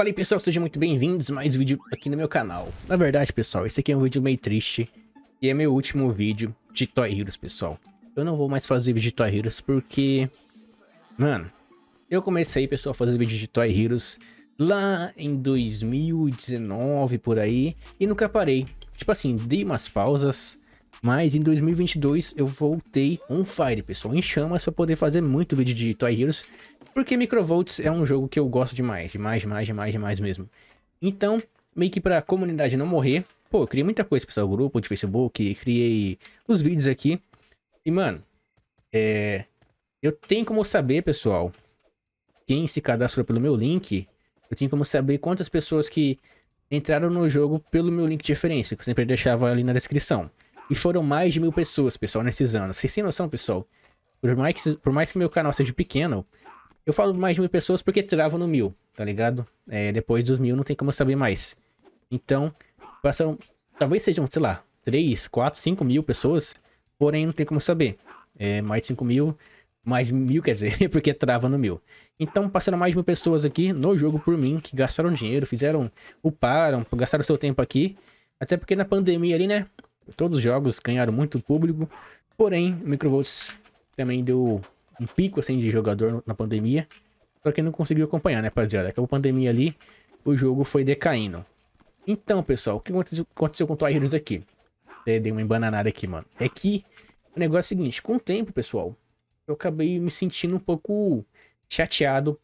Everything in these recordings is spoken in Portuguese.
Fala aí pessoal, sejam muito bem-vindos a mais um vídeo aqui no meu canal. Na verdade, pessoal, esse aqui é um vídeo meio triste e é meu último vídeo de Toy Heroes, pessoal. Eu não vou mais fazer vídeo de Toy Heroes porque... Mano, eu comecei, pessoal, a fazer vídeo de Toy Heroes lá em 2019, por aí, e nunca parei. Tipo assim, dei umas pausas, mas em 2022 eu voltei on fire, pessoal, em chamas para poder fazer muito vídeo de Toy Heroes. Porque Microvolts é um jogo que eu gosto demais, demais, demais, demais, demais mesmo. Então, meio que pra comunidade não morrer, pô, eu criei muita coisa pro seu grupo de Facebook, criei os vídeos aqui. E, mano, é... Eu tenho como saber, pessoal, quem se cadastrou pelo meu link, eu tenho como saber quantas pessoas que entraram no jogo pelo meu link de referência, que eu sempre deixava ali na descrição. E foram mais de mil pessoas, pessoal, nesses anos. Vocês têm noção, pessoal? Por mais, que, por mais que meu canal seja pequeno, eu falo mais de mil pessoas porque trava no mil, tá ligado? É, depois dos mil não tem como saber mais. Então, passaram, talvez sejam, sei lá, 3, 4, 5 mil pessoas, porém não tem como saber. É, mais de 5 mil, mais de mil quer dizer, porque trava no mil. Então passaram mais de mil pessoas aqui no jogo por mim, que gastaram dinheiro, fizeram, uparam, gastaram seu tempo aqui. Até porque na pandemia ali, né, todos os jogos ganharam muito público, porém o Microvolts também deu um pico assim de jogador na pandemia. Pra quem não conseguiu acompanhar, né, rapaziada? Acabou a pandemia ali, o jogo foi decaindo. Então, pessoal, o que aconteceu, com o Toy aqui? Dei uma embananada aqui, mano. É que o negócio é o seguinte, com o tempo, pessoal, eu acabei me sentindo um pouco chateado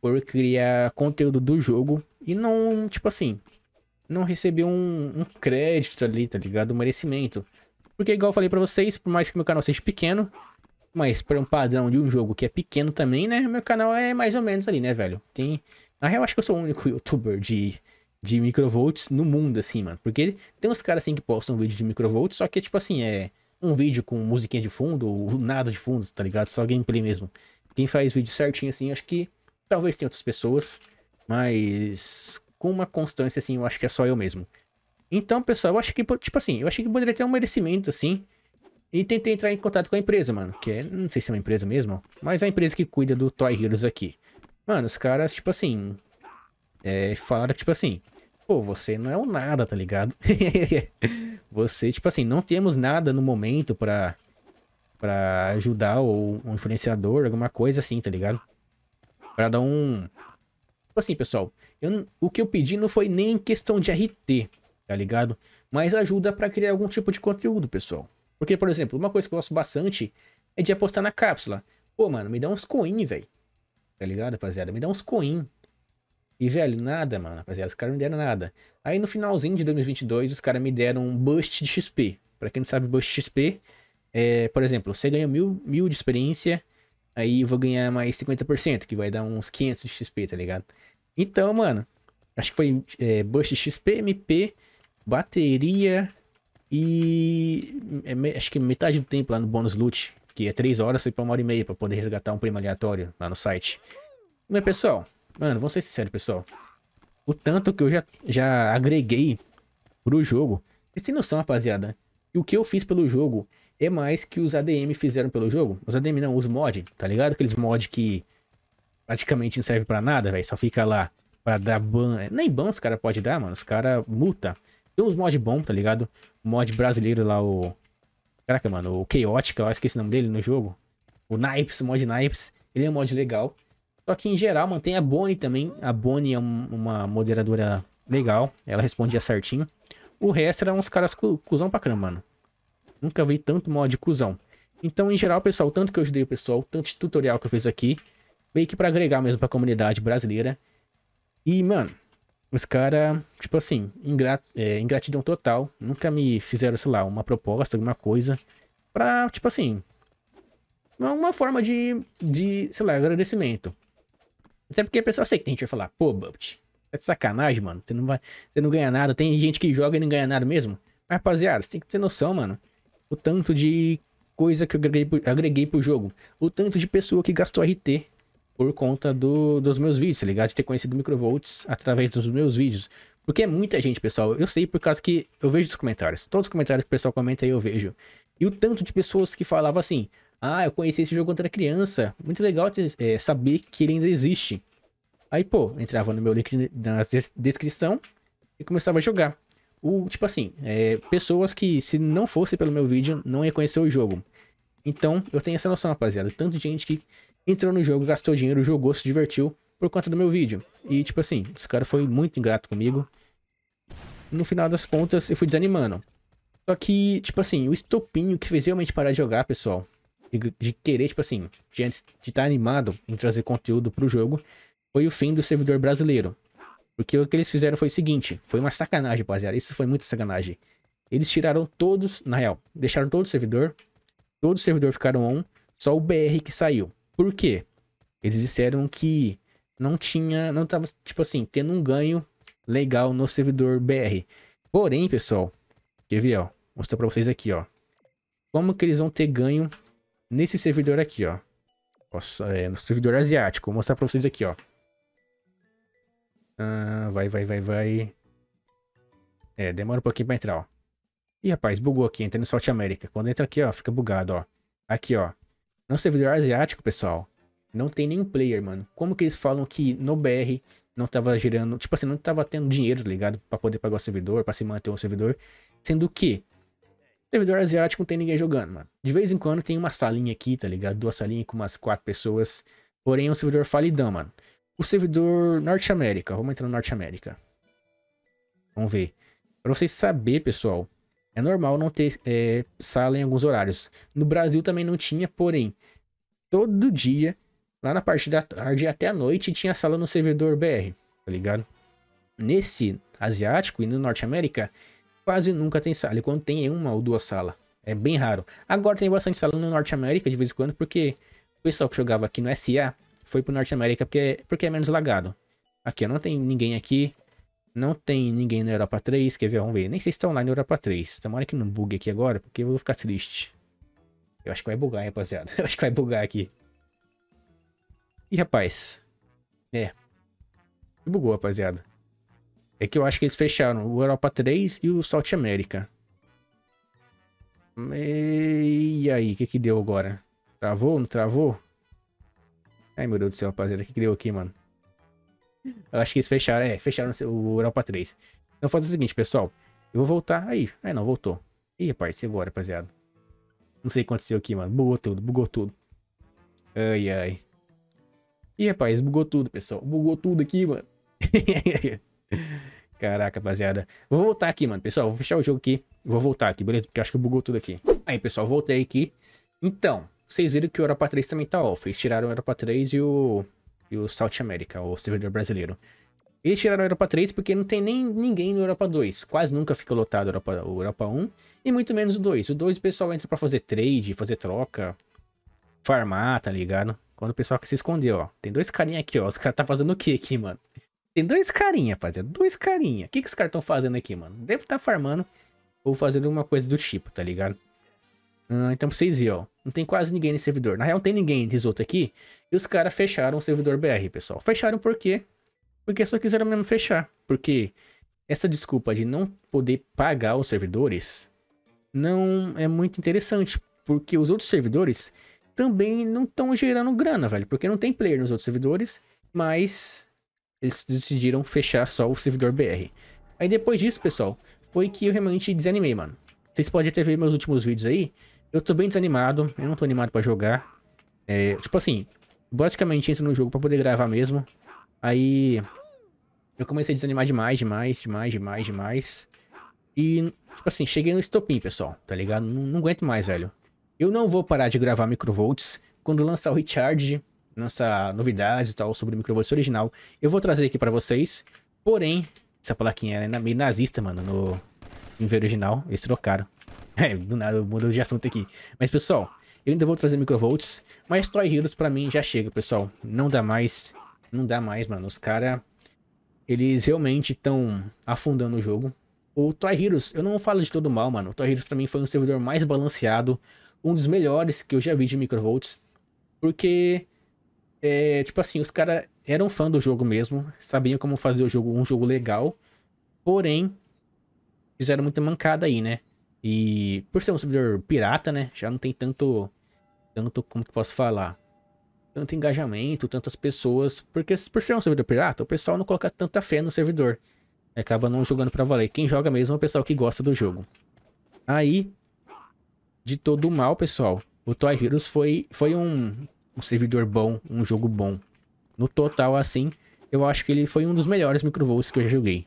por criar conteúdo do jogo e não, tipo assim, não receber um, um crédito ali, tá ligado? Um merecimento. Porque, igual eu falei pra vocês, por mais que meu canal seja pequeno, mas para um padrão de um jogo que é pequeno também, né? Meu canal é mais ou menos ali, né, velho? Tem. Na real, acho que eu sou o único youtuber de, de microvolts no mundo, assim, mano. Porque tem uns caras assim que postam um vídeo de microvolts, só que, tipo assim, é um vídeo com musiquinha de fundo ou nada de fundo, tá ligado? Só gameplay mesmo. Quem faz vídeo certinho, assim, acho que talvez tenha outras pessoas, mas com uma constância, assim, eu acho que é só eu mesmo. Então, pessoal, eu acho que, tipo assim, eu acho que poderia ter um merecimento, assim, e tentei entrar em contato com a empresa, mano. Que é, não sei se é uma empresa mesmo, mas é a empresa que cuida do Toy Heroes aqui. Mano, os caras, tipo assim. É, falaram, tipo assim. Pô, você não é um nada, tá ligado? você, tipo assim, não temos nada no momento pra, pra ajudar o, um influenciador, alguma coisa assim, tá ligado? Pra dar um. Tipo assim, pessoal. Eu, o que eu pedi não foi nem questão de RT, tá ligado? Mas ajuda pra criar algum tipo de conteúdo, pessoal. Porque, por exemplo, uma coisa que eu gosto bastante é de apostar na cápsula. Pô, mano, me dá uns coin, velho. Tá ligado, rapaziada? Me dá uns coin. E, velho, nada, mano, rapaziada. Os caras não me deram nada. Aí, no finalzinho de 2022, os caras me deram um boost de XP. Pra quem não sabe, boost XP é, por exemplo, você ganha mil, mil de experiência, aí eu vou ganhar mais 50%, que vai dar uns 500 de XP, tá ligado? Então, mano, acho que foi é, Bush XP, MP, bateria, e é, acho que metade do tempo lá no bônus loot, que é 3 horas, foi pra uma hora e meia pra poder resgatar um prêmio aleatório lá no site. Mas, pessoal, mano, vamos ser sinceros, pessoal. O tanto que eu já, já agreguei pro jogo. Vocês têm noção, rapaziada? E o que eu fiz pelo jogo é mais que os ADM fizeram pelo jogo. Os ADM não, os mod, tá ligado? Aqueles mod que praticamente não serve pra nada, velho. Só fica lá pra dar ban. Nem ban os caras podem dar, mano. Os caras multa. Tem uns mods bom, tá ligado? O mod brasileiro lá, o... Caraca, mano, o Chaotic, lá, esqueci o nome dele no jogo. O nipes o mod nipes Ele é um mod legal. Só que, em geral, mantém a Bonnie também. A Bonnie é um, uma moderadora legal. Ela respondia certinho. O resto eram uns caras cu, cuzão pra caramba, mano. Nunca vi tanto mod cuzão. Então, em geral, pessoal, tanto que eu ajudei o pessoal, tanto tutorial que eu fiz aqui, meio que pra agregar mesmo pra comunidade brasileira. E, mano, os caras, tipo assim, ingrat, é, ingratidão total. Nunca me fizeram, sei lá, uma proposta, alguma coisa. Pra, tipo assim. Uma forma de, de sei lá, agradecimento. Até porque a pessoa sei que a gente vai falar, pô, Bubbit, tá é de sacanagem, mano. Você não, vai, você não ganha nada. Tem gente que joga e não ganha nada mesmo. Mas, rapaziada, você tem que ter noção, mano. O tanto de coisa que eu agreguei, agreguei pro jogo. O tanto de pessoa que gastou RT por conta do, dos meus vídeos, tá ligado? De ter conhecido microvolts através dos meus vídeos. Porque é muita gente, pessoal. Eu sei por causa que eu vejo os comentários. Todos os comentários que o pessoal comenta aí eu vejo. E o tanto de pessoas que falavam assim: Ah, eu conheci esse jogo quando era criança. Muito legal é, saber que ele ainda existe. Aí, pô, entrava no meu link na descrição e começava a jogar. O, tipo assim, é, pessoas que se não fosse pelo meu vídeo, não ia conhecer o jogo. Então, eu tenho essa noção, rapaziada. Tanto de gente que entrou no jogo, gastou dinheiro, jogou, se divertiu por conta do meu vídeo. E, tipo assim, esse cara foi muito ingrato comigo. No final das contas, eu fui desanimando. Só que, tipo assim, o estopinho que fez realmente parar de jogar, pessoal, de, de querer, tipo assim, de estar tá animado em trazer conteúdo pro jogo, foi o fim do servidor brasileiro. Porque o que eles fizeram foi o seguinte, foi uma sacanagem, rapaziada, isso foi muita sacanagem. Eles tiraram todos, na real, deixaram todo o servidor, todo o servidor ficaram on, só o BR que saiu. Por quê? Eles disseram que não tinha, não tava, tipo assim, tendo um ganho legal no servidor BR. Porém, pessoal, quer ver, ó, vou mostrar pra vocês aqui, ó. Como que eles vão ter ganho nesse servidor aqui, ó. Nossa, é, no servidor asiático, vou mostrar pra vocês aqui, ó. Ah, vai, vai, vai, vai. É, demora um pouquinho pra entrar, ó. Ih, rapaz, bugou aqui, entra no South América. Quando entra aqui, ó, fica bugado, ó. Aqui, ó. Não é servidor asiático, pessoal. Não tem nenhum player, mano. Como que eles falam que no BR não tava gerando, tipo assim, não tava tendo dinheiro, tá ligado? Pra poder pagar o servidor, pra se manter o servidor. Sendo que servidor asiático não tem ninguém jogando, mano. De vez em quando tem uma salinha aqui, tá ligado? Duas salinhas com umas quatro pessoas. Porém, é um servidor falidão, mano. O servidor Norte América. Vamos entrar no Norte América. Vamos ver. Pra vocês saberem, pessoal, é normal não ter é, sala em alguns horários. No Brasil também não tinha, porém, todo dia, lá na parte da tarde até a noite, tinha sala no servidor BR, tá ligado? Nesse asiático e no Norte América, quase nunca tem sala. quando tem, é uma ou duas salas. É bem raro. Agora tem bastante sala no Norte América de vez em quando, porque o pessoal que jogava aqui no SA foi pro Norte América porque, porque é menos lagado. Aqui, ó, não tem ninguém aqui, não tem ninguém na Europa 3, quer ver? Vamos ver. Nem sei se estão lá na Europa 3. Tomara que não bugue aqui agora, porque eu vou ficar triste. Eu acho que vai bugar, hein, rapaziada. Eu acho que vai bugar aqui. Ih, rapaz. É. Bugou, rapaziada. É que eu acho que eles fecharam o Europa 3 e o South America. E aí, o que que deu agora? Travou, não travou? Ai, meu Deus do céu, rapaziada. O que que deu aqui, mano? Eu acho que eles fecharam, é, fecharam o Europa 3. Então faz o seguinte, pessoal. Eu vou voltar. Aí, aí não, voltou. Ih, rapaz, agora, rapaziada? Não sei o que aconteceu aqui, mano. Bugou tudo, bugou tudo. Ai, ai. Ih, rapaz, bugou tudo, pessoal. Bugou tudo aqui, mano. Caraca, rapaziada. Vou voltar aqui, mano, pessoal. Vou fechar o jogo aqui. Vou voltar aqui, beleza? Porque acho que bugou tudo aqui. Aí, pessoal, voltei aqui. Então, vocês viram que o Europa 3 também tá off. Eles tiraram o Europa 3 e o e o South America, o servidor brasileiro. Eles tiraram a Europa 3 porque não tem nem ninguém no Europa 2. Quase nunca fica lotado o Europa 1 e muito menos o 2. O 2 o pessoal entra para fazer trade, fazer troca, farmar, tá ligado? Quando o pessoal que se escondeu, ó. Tem dois carinha aqui, ó. Os caras tá fazendo o que aqui, mano? Tem dois carinha, rapaziada. Dois carinha. O que, que os caras estão fazendo aqui, mano? Deve estar tá farmando ou fazendo alguma coisa do tipo, tá ligado? Ah, então pra vocês verem, ó. Não tem quase ninguém nesse servidor. Na real, não tem ninguém de outro aqui. E os caras fecharam o servidor BR, pessoal. Fecharam por quê? Porque só quiseram mesmo fechar. Porque essa desculpa de não poder pagar os servidores não é muito interessante. Porque os outros servidores também não estão gerando grana, velho. Porque não tem player nos outros servidores. Mas eles decidiram fechar só o servidor BR. Aí depois disso, pessoal, foi que eu realmente desanimei, mano. Vocês podem até ver meus últimos vídeos aí. Eu tô bem desanimado, eu não tô animado pra jogar. É, tipo assim, basicamente entro no jogo pra poder gravar mesmo. Aí eu comecei a desanimar demais, demais, demais, demais, demais. E, tipo assim, cheguei no estopim, pessoal, tá ligado? Não, não aguento mais, velho. Eu não vou parar de gravar microvolts. Quando lançar o Recharge, lançar novidades e tal sobre o microvolts original, eu vou trazer aqui pra vocês. Porém, essa plaquinha é meio nazista, mano, no, no original. Eles trocaram. É, do nada mudou de assunto aqui. Mas, pessoal, eu ainda vou trazer microvolts, mas Toy Heroes pra mim já chega, pessoal. Não dá mais, não dá mais, mano. Os caras, eles realmente estão afundando o jogo. O Toy Heroes, eu não falo de todo mal, mano. O Toy Heroes pra mim foi um servidor mais balanceado, um dos melhores que eu já vi de microvolts. Porque, é, tipo assim, os caras eram fã do jogo mesmo, sabiam como fazer o jogo, um jogo legal. Porém, fizeram muita mancada aí, né? E por ser um servidor pirata, né? Já não tem tanto. Tanto, como que posso falar? Tanto engajamento, tantas pessoas. Porque por ser um servidor pirata, o pessoal não coloca tanta fé no servidor. Acaba não jogando pra valer. Quem joga mesmo é o pessoal que gosta do jogo. Aí, de todo mal, pessoal, o Toy Heroes foi, foi um, um servidor bom, um jogo bom. No total, assim, eu acho que ele foi um dos melhores microvoos que eu já joguei.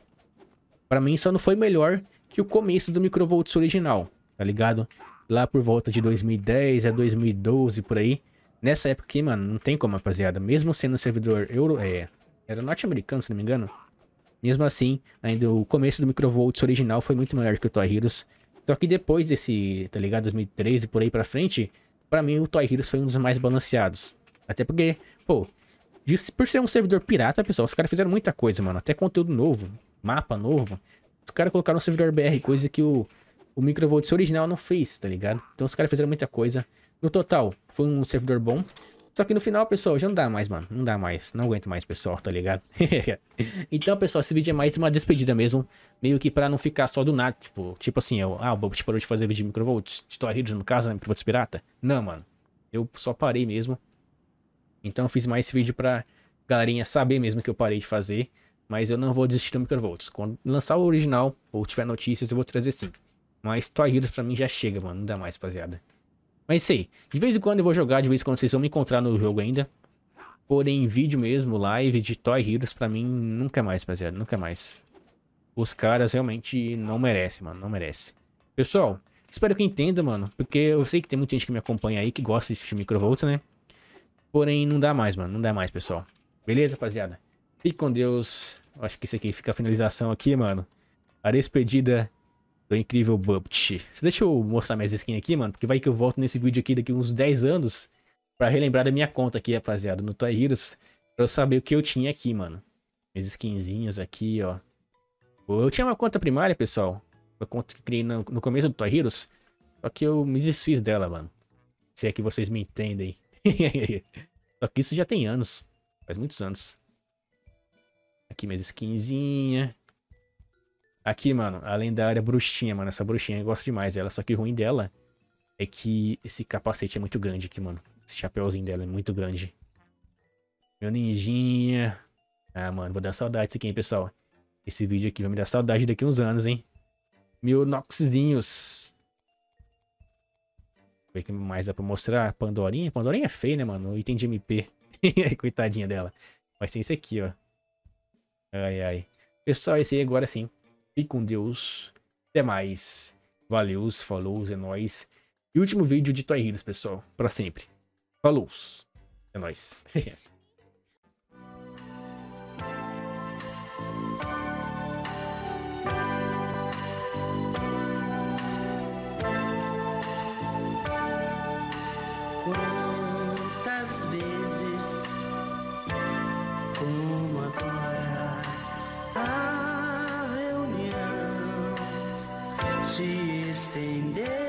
Pra mim, só não foi melhor que o começo do Microvolts original, tá ligado? Lá por volta de 2010 a 2012, por aí. Nessa época aqui, mano, não tem como, rapaziada. Mesmo sendo um servidor euro... É, era norte-americano, se não me engano. Mesmo assim, ainda o começo do Microvolts original foi muito melhor que o Toy Heroes. Só que depois desse, tá ligado, 2013 por aí pra frente, para mim o Toy Heroes foi um dos mais balanceados. Até porque, pô, por ser um servidor pirata, pessoal, os caras fizeram muita coisa, mano. Até conteúdo novo, mapa novo, os caras colocaram um servidor BR, coisa que o, o MicroVolt original não fez, tá ligado? Então os caras fizeram muita coisa. No total, foi um servidor bom. Só que no final, pessoal, já não dá mais, mano. Não dá mais. Não aguento mais, pessoal, tá ligado? então, pessoal, esse vídeo é mais uma despedida mesmo. Meio que pra não ficar só do nada. Tipo, tipo assim, eu, ah, o Bob parou de fazer vídeo de microvolts, tutorials, no caso, né? Microvolts pirata. Não, mano. Eu só parei mesmo. Então, eu fiz mais esse vídeo pra galerinha saber mesmo que eu parei de fazer. Mas eu não vou desistir do microvolts. Quando lançar o original ou tiver notícias, eu vou trazer sim. Mas Toy Heroes pra mim já chega, mano. Não dá mais, rapaziada. Mas isso aí. De vez em quando eu vou jogar, de vez em quando vocês vão me encontrar no jogo ainda. Porém, vídeo mesmo, live de Toy Heroes, pra mim, nunca é mais, rapaziada. Nunca é mais. Os caras realmente não merecem, mano. Não merecem. Pessoal, espero que entenda, mano. Porque eu sei que tem muita gente que me acompanha aí, que gosta de microvolts, né? Porém, não dá mais, mano. Não dá mais, pessoal. Beleza, rapaziada? Fique com Deus. Acho que isso aqui fica a finalização aqui, mano. A despedida do incrível Bubbt. Deixa eu mostrar minhas skins aqui, mano. Porque vai que eu volto nesse vídeo aqui daqui uns 10 anos. Pra relembrar da minha conta aqui, rapaziada. No Toy Heroes. Pra eu saber o que eu tinha aqui, mano. Minhas skinzinhas aqui, ó. Eu tinha uma conta primária, pessoal. Uma conta que criei no, no começo do Toy Heroes. Só que eu me desfiz dela, mano. Se é que vocês me entendem. só que isso já tem anos. Faz muitos anos. Aqui minhas skinzinhas. Aqui, mano, a lendária bruxinha, mano. Essa bruxinha eu gosto demais dela. Só que o ruim dela é que esse capacete é muito grande aqui, mano. Esse chapéuzinho dela é muito grande. Meu ninjinha. Ah, mano, vou dar saudade disso aqui, hein, pessoal. Esse vídeo aqui vai me dar saudade daqui uns anos, hein. Meu Noxzinhos. Ver o que mais dá pra mostrar. Pandorinha. Pandorinha é feia, né, mano? O item de MP. Coitadinha dela. Mas tem esse aqui, ó. Ai, ai. Pessoal, esse aí agora sim. Fique com Deus. Até mais. Valeu, falou, é nóis. E último vídeo de Toy Heroes, pessoal. Pra sempre. Falou. É nóis. sea you staying there.